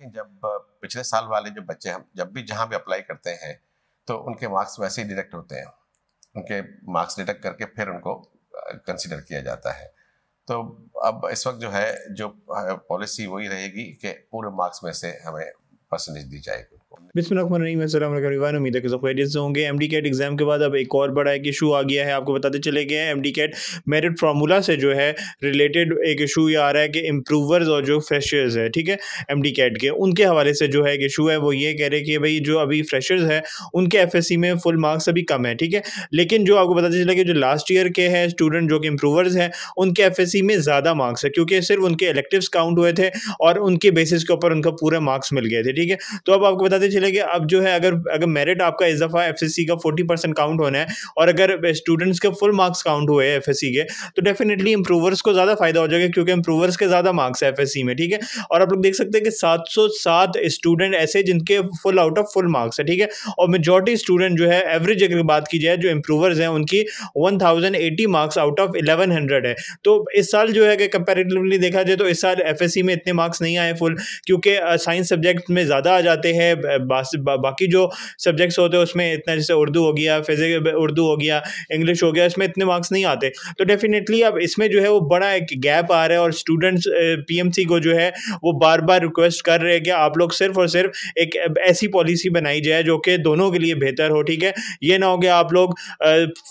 देखें जब पिछले साल वाले जो बच्चे हम जब भी जहाँ भी अप्लाई करते हैं तो उनके मार्क्स वैसे ही डिडक्ट होते हैं उनके मार्क्स डिडक्ट करके फिर उनको कंसिडर किया जाता है तो अब इस वक्त जो है जो पॉलिसी वही रहेगी कि पूरे मार्क्स में से हमें परसेंटेज दी जाएगी बिस्मिल्लाहमान उम्मीद है कि खैरियत से होंगे एम डी कैट एग्जाम के बाद अब एक और बड़ा एक इशू आ गया है आपको बताते चले गए हैं M D CAT merit formula से जो है रिलेटेड एक इशू ये आ रहा है कि इम्प्रूवर्स और जो फ्रेशर्स है ठीक है एम डी कैट के उनके हवाले से जो है एक इशू है वो ये कह रहे हैं कि भाई जो अभी फ्रेशर्स है उनके एफ एस सी में फुल मार्क्स अभी कम है ठीक है लेकिन जो आपको बताते चले कि जो लास्ट ईयर के हैं स्टूडेंट जो कि इम्प्रूवर्स हैं उनके एफ एस सी में ज़्यादा मार्क्स है क्योंकि सिर्फ उनके इलेक्टिव्स काउंट हुए थे और उनके बेसिस के ऊपर उनका पूरे मार्क्स मिल गए थे ठीक है तो अब आपको बताते इसलिए कि अब जो है अगर अगर मेरिट आपका इस दफ़ा एफ का फोर्टी परसेंट काउंट होना है और अगर स्टूडेंट्स के फुल मार्क्स काउंट हुए एफ के तो डेफिनेटली इंप्रूवर्स को ज़्यादा फायदा हो जाएगा क्योंकि इंप्रूवर्स के ज़्यादा मार्क्स है एफ में ठीक है और आप लोग देख सकते हैं कि सात स्टूडेंट ऐसे जिनके full out of full marks है ठीक है और मेजोरिटी स्टूडेंट जो है एवरेज अगर बात की जाए जो इंप्रूवर्स हैं उनकी one marks out of eleven है तो इस साल जो है कि कंपेरेटिवली देखा जाए तो इस साल एफ में इतने मार्क्स नहीं आए फुल क्योंकि साइंस सब्जेक्ट में ज़्यादा आ जाते हैं बाकी जो सब्जेक्ट्स होते हैं उसमें इतना जैसे उर्दू हो गया फिजिक उर्दू हो गया इंग्लिश हो गया इसमें इतने मार्क्स नहीं आते तो डेफिनेटली अब इसमें जो है वो बड़ा एक गैप आ रहा है और स्टूडेंट्स पी को जो है वो बार बार रिक्वेस्ट कर रहे हैं कि आप लोग सिर्फ और सिर्फ एक ऐसी पॉलिसी बनाई जाए जो कि दोनों के लिए बेहतर हो ठीक है ये ना हो गया आप लोग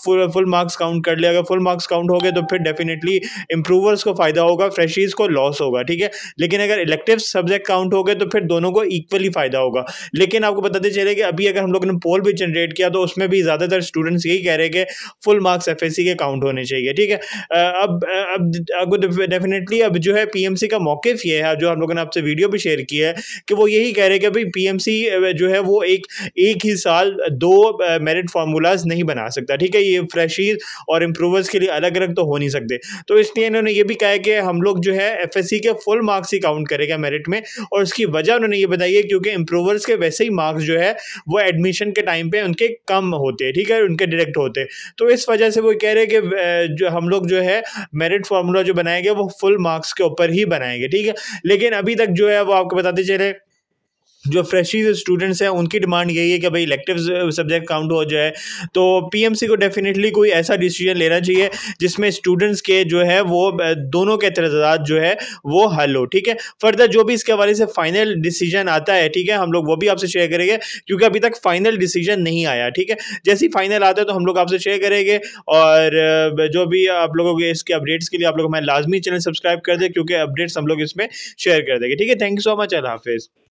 फुल फुल मार्क्स काउंट कर ले अगर फुल मार्क्स काउंट हो गए तो फिर डेफिनेटली इम्प्रूवर्स को फ़ायदा होगा फ्रेशीज़ को लॉस होगा ठीक है लेकिन अगर इलेक्टिव सब्जेक्ट काउंट हो गए तो फिर दोनों को इक्वली फ़ायदा होगा लेकिन लेकिन आपको बताते चले कि अभी अगर हम लोगों ने पोल भी जनरेट किया तो उसमें भी ज़्यादातर स्टूडेंट्स यही कह रहे हैं कि फुल मार्क्स एफ के काउंट होने चाहिए ठीक है अब अब आपको डेफिनेटली अब जो है पी का मौकफ ये है जो हम लोगों ने आपसे वीडियो भी शेयर किया है कि वो यही कह रहे हैं कि भाई पी जो है वो एक एक ही साल दो मेरिट फार्मूलाज नहीं बना सकता ठीक है ये फ्रेशीज और इम्प्रूवर्स के लिए अलग अलग तो हो नहीं सकते तो इसलिए इन्होंने ये भी कहा है कि हम लोग जो है एफएससी के फुल मार्क्स ही काउंट करेगा मेरिट में और उसकी वजह उन्होंने ये बताई है क्योंकि इम्प्रूवर्स के वैसे वैसे ही मार्क्स जो है वो एडमिशन के टाइम पे उनके कम होते हैं ठीक है उनके डायरेक्ट होते हैं तो इस वजह से वो कह रहे हैं कि जो हम लोग जो है मेरिट फार्मूला जो बनाएंगे वो फुल मार्क्स के ऊपर ही बनाएंगे ठीक है लेकिन अभी तक जो है वो आपको बताते चले जो फ्रेशी स्टूडेंट्स हैं उनकी डिमांड यही है कि भाई इलेक्टिव सब्जेक्ट काउंट हो जाए तो पीएमसी को डेफिनेटली कोई ऐसा डिसीजन लेना चाहिए जिसमें स्टूडेंट्स के जो है वो uh, दोनों के एतराज जो है वो हल हो ठीक है फर्दर जो भी इसके हवाले से फाइनल डिसीजन आता है ठीक है हम लोग वो भी आपसे शेयर करेंगे क्योंकि अभी तक फाइनल डिसीजन नहीं आया ठीक है जैसे ही फाइनल आता है तो हम लोग आपसे शेयर करेंगे और uh, जो भी आप लोगों के इसके अपडेट्स के लिए आप लोग हमारे लाजमी चैनल सब्सक्राइब कर दें क्योंकि अपडेट्स हम लोग इसमें शेयर कर देंगे ठीक है थैंक यू सो मच अल्लाह हाफिज़